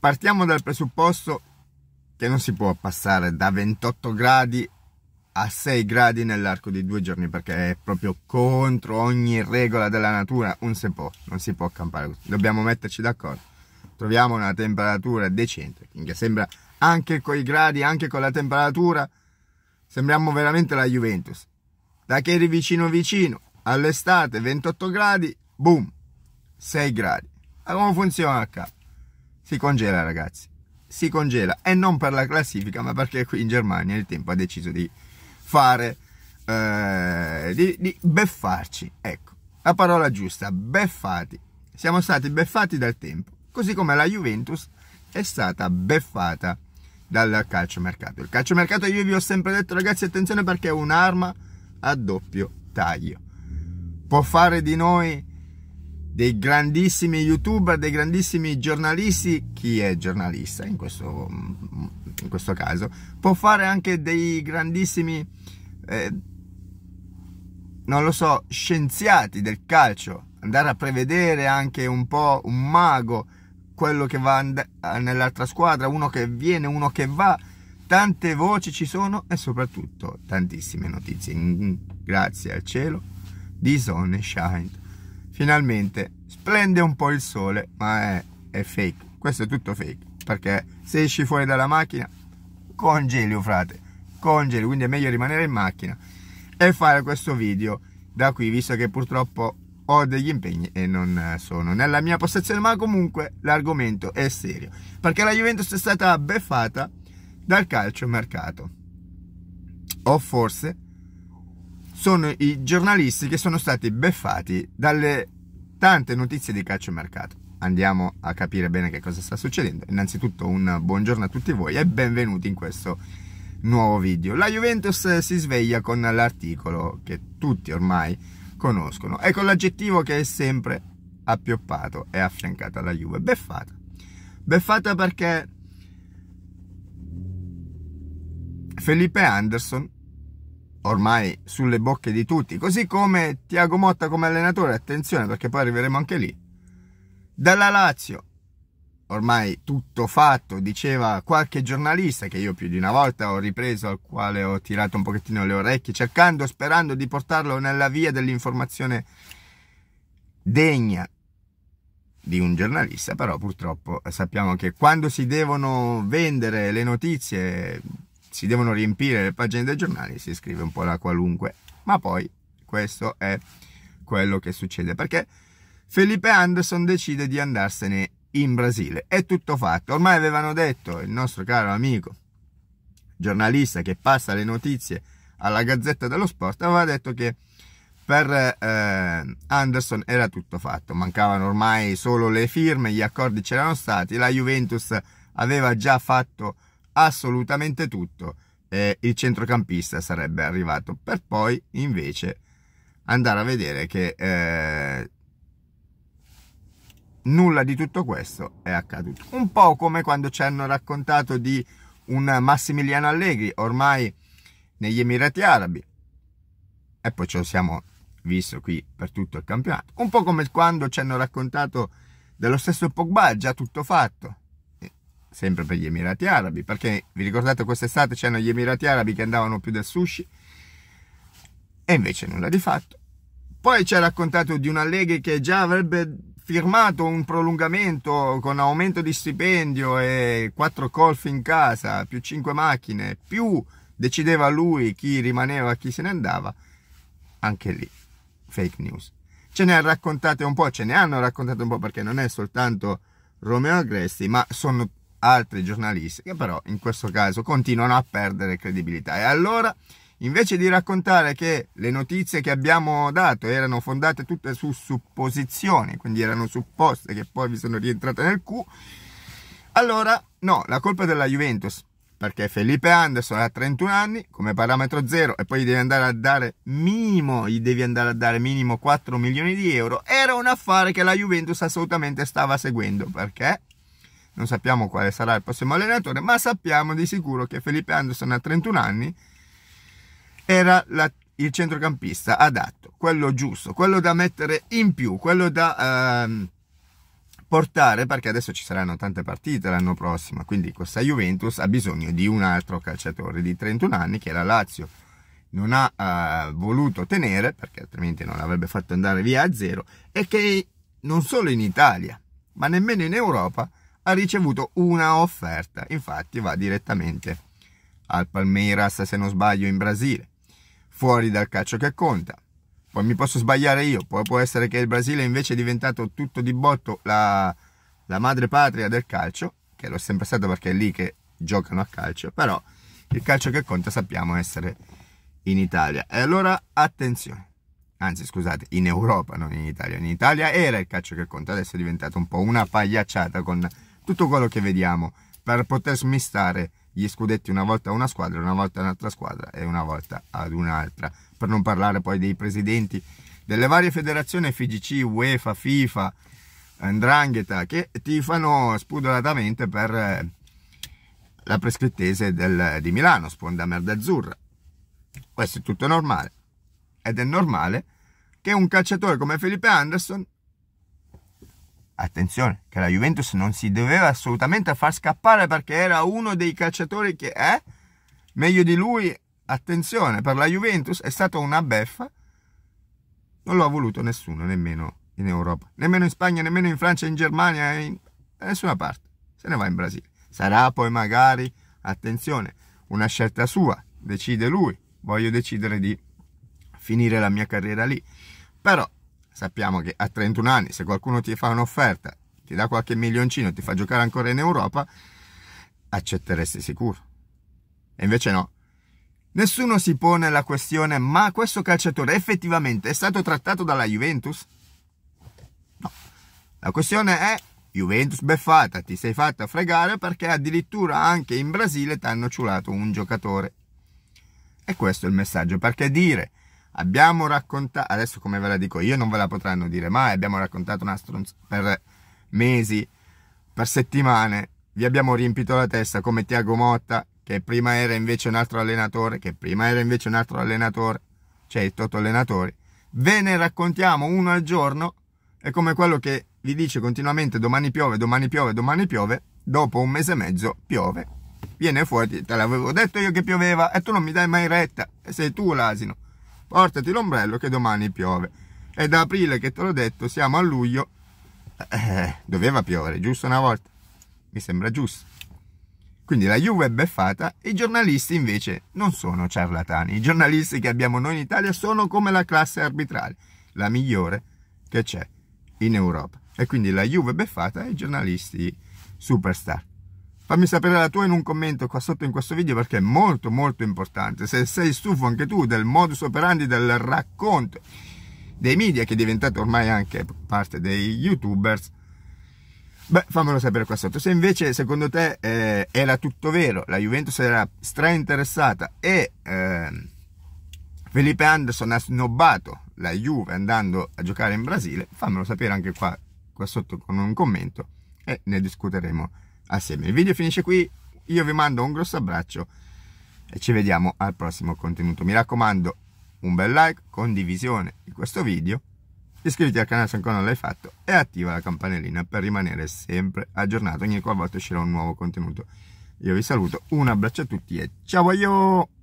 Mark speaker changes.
Speaker 1: Partiamo dal presupposto che non si può passare da 28 gradi a 6 gradi nell'arco di due giorni perché è proprio contro ogni regola della natura, un se può, non si può campare così. Dobbiamo metterci d'accordo. Troviamo una temperatura decente, che sembra anche con i gradi, anche con la temperatura, sembriamo veramente la Juventus. Da che eri vicino vicino, all'estate 28 gradi, boom, 6 gradi. Ma come funziona a capo? si congela ragazzi, si congela e non per la classifica ma perché qui in Germania il tempo ha deciso di fare, eh, di, di beffarci, ecco, la parola giusta, beffati, siamo stati beffati dal tempo, così come la Juventus è stata beffata dal calciomercato. Il calciomercato io vi ho sempre detto ragazzi attenzione perché è un'arma a doppio taglio. Può fare di noi dei grandissimi youtuber, dei grandissimi giornalisti, chi è giornalista in questo, in questo caso, può fare anche dei grandissimi, eh, non lo so, scienziati del calcio, andare a prevedere anche un po' un mago, quello che va nell'altra squadra, uno che viene, uno che va, tante voci ci sono e soprattutto tantissime notizie, grazie al cielo, di Sonne Shine finalmente splende un po' il sole, ma è, è fake. Questo è tutto fake, perché se esci fuori dalla macchina congeli, frate, congeli, quindi è meglio rimanere in macchina e fare questo video da qui, visto che purtroppo ho degli impegni e non sono nella mia postazione, ma comunque l'argomento è serio, perché la Juventus è stata beffata dal calcio mercato. O forse sono i giornalisti che sono stati beffati dalle tante notizie di calcio mercato. Andiamo a capire bene che cosa sta succedendo. Innanzitutto un buongiorno a tutti voi e benvenuti in questo nuovo video. La Juventus si sveglia con l'articolo che tutti ormai conoscono e con l'aggettivo che è sempre appioppato e affiancato alla Juve, beffata. Beffata perché Felipe Anderson ormai sulle bocche di tutti, così come Tiago Motta come allenatore, attenzione perché poi arriveremo anche lì. Dalla Lazio, ormai tutto fatto, diceva qualche giornalista che io più di una volta ho ripreso, al quale ho tirato un pochettino le orecchie, cercando, sperando di portarlo nella via dell'informazione degna di un giornalista, però purtroppo eh, sappiamo che quando si devono vendere le notizie si devono riempire le pagine dei giornali, si scrive un po' la qualunque, ma poi questo è quello che succede perché Felipe Anderson decide di andarsene in Brasile. È tutto fatto. Ormai avevano detto il nostro caro amico giornalista che passa le notizie alla Gazzetta dello Sport, aveva detto che per eh, Anderson era tutto fatto. Mancavano ormai solo le firme, gli accordi c'erano stati, la Juventus aveva già fatto assolutamente tutto. e il centrocampista sarebbe arrivato per poi invece andare a vedere che eh, nulla di tutto questo è accaduto. Un po' come quando ci hanno raccontato di un Massimiliano Allegri ormai negli Emirati Arabi e poi ce lo siamo visto qui per tutto il campionato. Un po' come quando ci hanno raccontato dello stesso Pogba, già tutto fatto sempre per gli Emirati Arabi, perché vi ricordate quest'estate c'erano gli Emirati Arabi che andavano più del sushi e invece nulla di fatto. Poi ci ha raccontato di una Lega che già avrebbe firmato un prolungamento con aumento di stipendio e 4 golf in casa, più 5 macchine, più decideva lui chi rimaneva, e chi se ne andava. Anche lì, fake news. Ce ne ha raccontate un po', ce ne hanno raccontate un po' perché non è soltanto Romeo Agresti, ma sono altri giornalisti che però in questo caso continuano a perdere credibilità. E allora, invece di raccontare che le notizie che abbiamo dato erano fondate tutte su supposizioni, quindi erano supposte che poi vi sono rientrate nel Q, allora no, la colpa è della Juventus. Perché Felipe Anderson ha 31 anni come parametro zero e poi gli devi andare a dare minimo, gli devi andare a dare minimo 4 milioni di euro. Era un affare che la Juventus assolutamente stava seguendo. Perché? non sappiamo quale sarà il prossimo allenatore, ma sappiamo di sicuro che Felipe Anderson a 31 anni era la, il centrocampista adatto, quello giusto, quello da mettere in più, quello da ehm, portare, perché adesso ci saranno tante partite l'anno prossimo, quindi questa Juventus ha bisogno di un altro calciatore di 31 anni che è la Lazio non ha eh, voluto tenere, perché altrimenti non l'avrebbe fatto andare via a zero, e che non solo in Italia, ma nemmeno in Europa ha ricevuto una offerta, infatti va direttamente al Palmeiras se non sbaglio in Brasile, fuori dal calcio che conta. Poi mi posso sbagliare io, poi può essere che il Brasile invece è diventato tutto di botto la, la madre patria del calcio, che l'ho sempre stato perché è lì che giocano a calcio, però il calcio che conta sappiamo essere in Italia. E allora attenzione, anzi scusate, in Europa, non in Italia. In Italia era il calcio che conta, adesso è diventato un po' una pagliacciata con tutto quello che vediamo per poter smistare gli scudetti una volta a una squadra, una volta a un'altra squadra e una volta ad un'altra. Per non parlare poi dei presidenti delle varie federazioni FGC, UEFA, FIFA, Andrangheta, che tifano spudoratamente per eh, la prescrittese del, di Milano, sponda merda azzurra. Questo è tutto normale. Ed è normale che un calciatore come Felipe Anderson Attenzione, che la Juventus non si doveva assolutamente far scappare perché era uno dei calciatori che è meglio di lui. Attenzione, per la Juventus è stata una beffa. Non lo ha voluto nessuno, nemmeno in Europa, nemmeno in Spagna, nemmeno in Francia, in Germania, in nessuna parte. Se ne va in Brasile. Sarà poi magari, attenzione, una scelta sua, decide lui. Voglio decidere di finire la mia carriera lì. Però sappiamo che a 31 anni se qualcuno ti fa un'offerta, ti dà qualche milioncino, ti fa giocare ancora in Europa, accetteresti sicuro. E invece no. Nessuno si pone la questione, ma questo calciatore effettivamente è stato trattato dalla Juventus? No. La questione è Juventus beffata, ti sei fatta fregare perché addirittura anche in Brasile ti hanno ciulato un giocatore. E questo è il messaggio, perché dire Abbiamo raccontato, adesso come ve la dico io non ve la potranno dire mai, abbiamo raccontato una stronza per mesi, per settimane, vi abbiamo riempito la testa come Tiago Motta, che prima era invece un altro allenatore, che prima era invece un altro allenatore, cioè i toto allenatore Ve ne raccontiamo uno al giorno, è come quello che vi dice continuamente domani piove, domani piove, domani piove, dopo un mese e mezzo piove, viene fuori, te l'avevo detto io che pioveva e tu non mi dai mai retta, e sei tu l'asino portati l'ombrello che domani piove. È da aprile che te l'ho detto, siamo a luglio, eh, eh doveva piovere, giusto una volta? Mi sembra giusto. Quindi la Juve è beffata, e i giornalisti invece non sono ciarlatani. I giornalisti che abbiamo noi in Italia sono come la classe arbitrale, la migliore che c'è in Europa. E quindi la Juve è beffata e i giornalisti superstar. Fammi sapere la tua in un commento qua sotto in questo video perché è molto molto importante. Se sei stufo anche tu del modus operandi, del racconto dei media che è diventato ormai anche parte dei youtubers, Beh, fammelo sapere qua sotto. Se invece secondo te eh, era tutto vero, la Juventus era strainteressata e eh, Felipe Anderson ha snobbato la Juve andando a giocare in Brasile, fammelo sapere anche qua, qua sotto con un commento e ne discuteremo assieme. Il video finisce qui, io vi mando un grosso abbraccio e ci vediamo al prossimo contenuto. Mi raccomando, un bel like, condivisione di questo video, iscriviti al canale se ancora non l'hai fatto e attiva la campanellina per rimanere sempre aggiornato ogni qualvolta uscirà un nuovo contenuto. Io vi saluto, un abbraccio a tutti e ciao! Io!